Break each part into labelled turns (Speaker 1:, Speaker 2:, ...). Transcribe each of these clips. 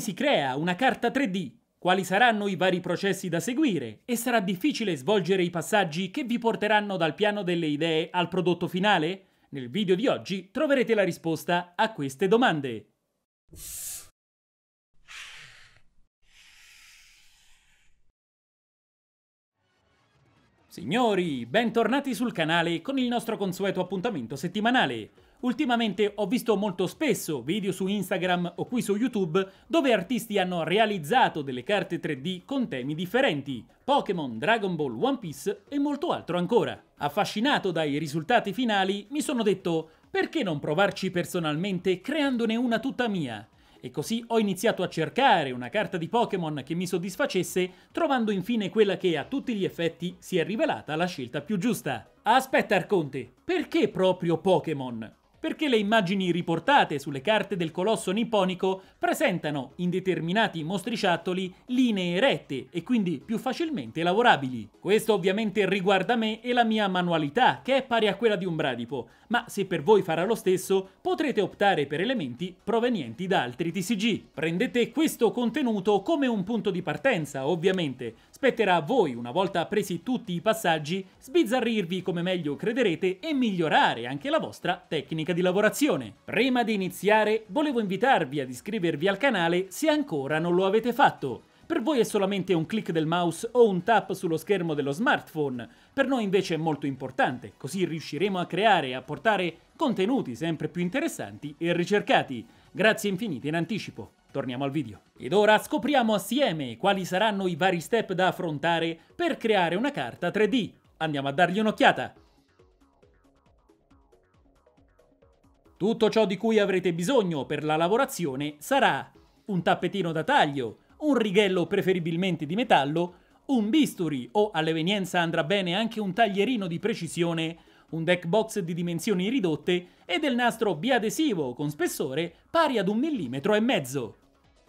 Speaker 1: come si crea una carta 3D, quali saranno i vari processi da seguire e sarà difficile svolgere i passaggi che vi porteranno dal piano delle idee al prodotto finale? Nel video di oggi troverete la risposta a queste domande. Signori, bentornati sul canale con il nostro consueto appuntamento settimanale. Ultimamente ho visto molto spesso video su Instagram o qui su YouTube dove artisti hanno realizzato delle carte 3D con temi differenti, Pokémon, Dragon Ball, One Piece e molto altro ancora. Affascinato dai risultati finali mi sono detto perché non provarci personalmente creandone una tutta mia? E così ho iniziato a cercare una carta di Pokémon che mi soddisfacesse, trovando infine quella che a tutti gli effetti si è rivelata la scelta più giusta. Aspetta Arconte, perché proprio Pokémon? perché le immagini riportate sulle carte del colosso nipponico presentano in determinati mostriciattoli linee rette e quindi più facilmente lavorabili. Questo ovviamente riguarda me e la mia manualità, che è pari a quella di un bradipo, ma se per voi farà lo stesso potrete optare per elementi provenienti da altri TCG. Prendete questo contenuto come un punto di partenza, ovviamente. Spetterà a voi, una volta presi tutti i passaggi, sbizzarrirvi come meglio crederete e migliorare anche la vostra tecnica di lavorazione. Prima di iniziare volevo invitarvi ad iscrivervi al canale se ancora non lo avete fatto. Per voi è solamente un click del mouse o un tap sullo schermo dello smartphone, per noi invece è molto importante, così riusciremo a creare e a portare contenuti sempre più interessanti e ricercati. Grazie infinite in anticipo. Torniamo al video. Ed ora scopriamo assieme quali saranno i vari step da affrontare per creare una carta 3D. Andiamo a dargli un'occhiata. Tutto ciò di cui avrete bisogno per la lavorazione sarà un tappetino da taglio, un righello preferibilmente di metallo, un bisturi o all'evenienza andrà bene anche un taglierino di precisione, un deck box di dimensioni ridotte e del nastro biadesivo con spessore pari ad un millimetro e mezzo.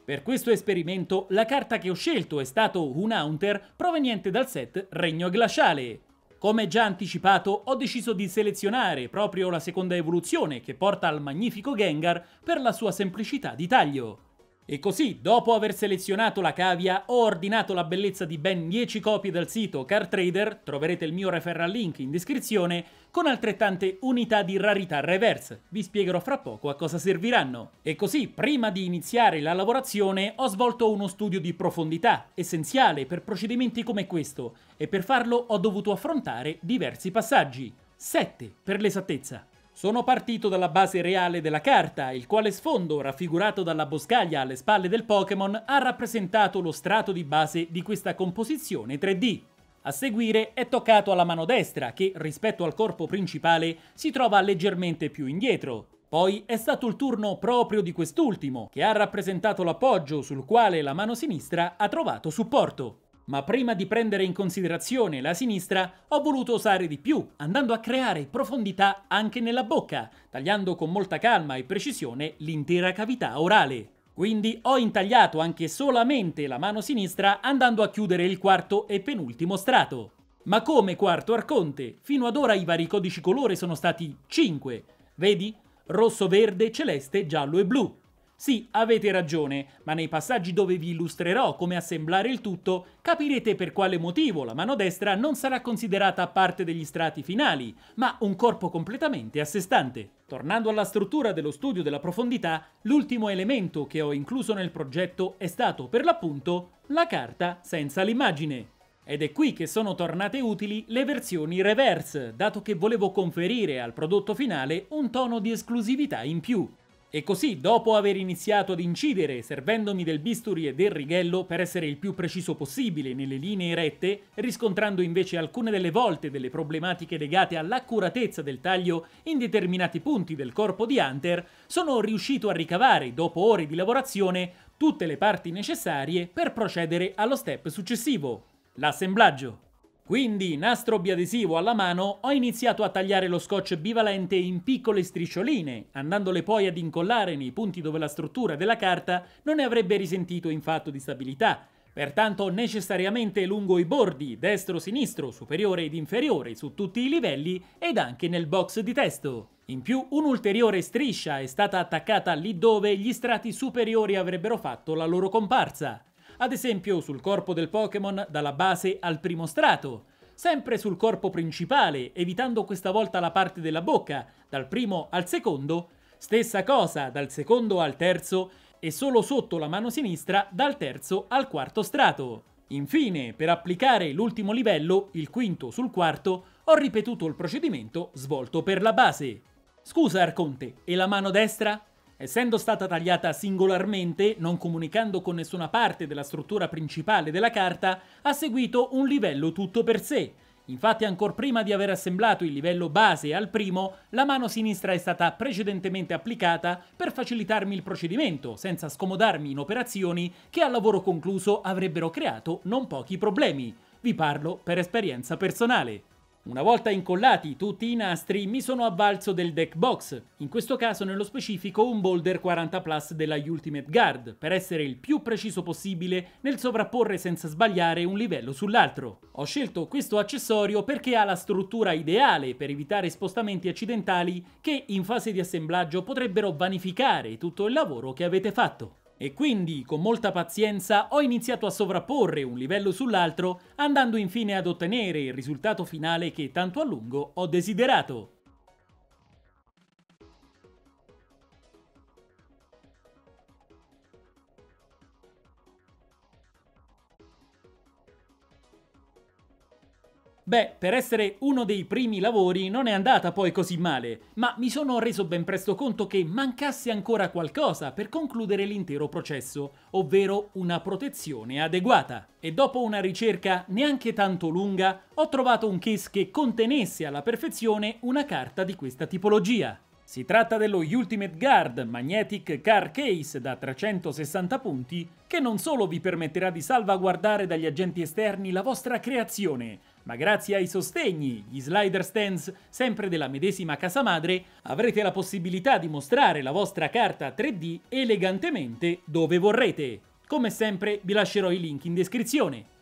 Speaker 1: Per questo esperimento la carta che ho scelto è stato un Hunter proveniente dal set Regno Glaciale. Come già anticipato, ho deciso di selezionare proprio la seconda evoluzione che porta al magnifico Gengar per la sua semplicità di taglio. E così, dopo aver selezionato la cavia, ho ordinato la bellezza di ben 10 copie dal sito CarTrader, troverete il mio referral link in descrizione, con altrettante unità di rarità reverse. Vi spiegherò fra poco a cosa serviranno. E così, prima di iniziare la lavorazione, ho svolto uno studio di profondità, essenziale per procedimenti come questo, e per farlo ho dovuto affrontare diversi passaggi. 7 per l'esattezza. Sono partito dalla base reale della carta, il quale sfondo, raffigurato dalla boscaglia alle spalle del Pokémon, ha rappresentato lo strato di base di questa composizione 3D. A seguire è toccato alla mano destra, che rispetto al corpo principale si trova leggermente più indietro. Poi è stato il turno proprio di quest'ultimo, che ha rappresentato l'appoggio sul quale la mano sinistra ha trovato supporto. Ma prima di prendere in considerazione la sinistra, ho voluto usare di più, andando a creare profondità anche nella bocca, tagliando con molta calma e precisione l'intera cavità orale. Quindi ho intagliato anche solamente la mano sinistra andando a chiudere il quarto e penultimo strato. Ma come quarto arconte, fino ad ora i vari codici colore sono stati 5. Vedi? Rosso, verde, celeste, giallo e blu. Sì, avete ragione, ma nei passaggi dove vi illustrerò come assemblare il tutto, capirete per quale motivo la mano destra non sarà considerata parte degli strati finali, ma un corpo completamente a sé stante. Tornando alla struttura dello studio della profondità, l'ultimo elemento che ho incluso nel progetto è stato per l'appunto la carta senza l'immagine. Ed è qui che sono tornate utili le versioni reverse, dato che volevo conferire al prodotto finale un tono di esclusività in più. E così, dopo aver iniziato ad incidere servendomi del bisturi e del righello per essere il più preciso possibile nelle linee rette, riscontrando invece alcune delle volte delle problematiche legate all'accuratezza del taglio in determinati punti del corpo di Hunter, sono riuscito a ricavare, dopo ore di lavorazione, tutte le parti necessarie per procedere allo step successivo, l'assemblaggio. Quindi, nastro biadesivo alla mano, ho iniziato a tagliare lo scotch bivalente in piccole striscioline, andandole poi ad incollare nei punti dove la struttura della carta non ne avrebbe risentito in fatto di stabilità, pertanto necessariamente lungo i bordi, destro-sinistro, superiore ed inferiore, su tutti i livelli ed anche nel box di testo. In più un'ulteriore striscia è stata attaccata lì dove gli strati superiori avrebbero fatto la loro comparsa ad esempio sul corpo del Pokémon dalla base al primo strato, sempre sul corpo principale, evitando questa volta la parte della bocca, dal primo al secondo, stessa cosa dal secondo al terzo e solo sotto la mano sinistra dal terzo al quarto strato. Infine, per applicare l'ultimo livello, il quinto sul quarto, ho ripetuto il procedimento svolto per la base. Scusa Arconte, e la mano destra? Essendo stata tagliata singolarmente, non comunicando con nessuna parte della struttura principale della carta, ha seguito un livello tutto per sé. Infatti, ancora prima di aver assemblato il livello base al primo, la mano sinistra è stata precedentemente applicata per facilitarmi il procedimento, senza scomodarmi in operazioni che al lavoro concluso avrebbero creato non pochi problemi. Vi parlo per esperienza personale. Una volta incollati tutti i nastri mi sono avvalso del deck box, in questo caso nello specifico un boulder 40 plus della Ultimate Guard, per essere il più preciso possibile nel sovrapporre senza sbagliare un livello sull'altro. Ho scelto questo accessorio perché ha la struttura ideale per evitare spostamenti accidentali che in fase di assemblaggio potrebbero vanificare tutto il lavoro che avete fatto. E quindi, con molta pazienza, ho iniziato a sovrapporre un livello sull'altro, andando infine ad ottenere il risultato finale che tanto a lungo ho desiderato. Beh, per essere uno dei primi lavori non è andata poi così male, ma mi sono reso ben presto conto che mancasse ancora qualcosa per concludere l'intero processo, ovvero una protezione adeguata. E dopo una ricerca neanche tanto lunga, ho trovato un case che contenesse alla perfezione una carta di questa tipologia. Si tratta dello Ultimate Guard Magnetic Car Case da 360 punti che non solo vi permetterà di salvaguardare dagli agenti esterni la vostra creazione, ma grazie ai sostegni, gli slider stands sempre della medesima casa madre, avrete la possibilità di mostrare la vostra carta 3D elegantemente dove vorrete. Come sempre vi lascerò i link in descrizione.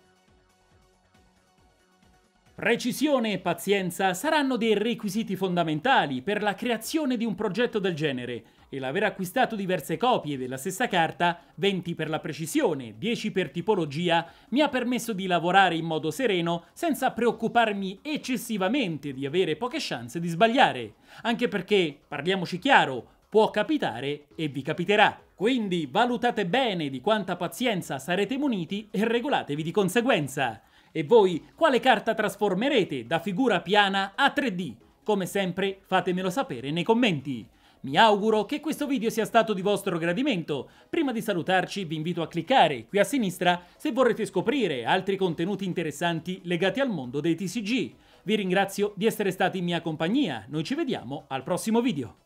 Speaker 1: Precisione e pazienza saranno dei requisiti fondamentali per la creazione di un progetto del genere e l'aver acquistato diverse copie della stessa carta, 20 per la precisione, 10 per tipologia, mi ha permesso di lavorare in modo sereno senza preoccuparmi eccessivamente di avere poche chance di sbagliare, anche perché, parliamoci chiaro, può capitare e vi capiterà. Quindi valutate bene di quanta pazienza sarete muniti e regolatevi di conseguenza. E voi quale carta trasformerete da figura piana a 3D? Come sempre fatemelo sapere nei commenti. Mi auguro che questo video sia stato di vostro gradimento. Prima di salutarci vi invito a cliccare qui a sinistra se vorrete scoprire altri contenuti interessanti legati al mondo dei TCG. Vi ringrazio di essere stati in mia compagnia, noi ci vediamo al prossimo video.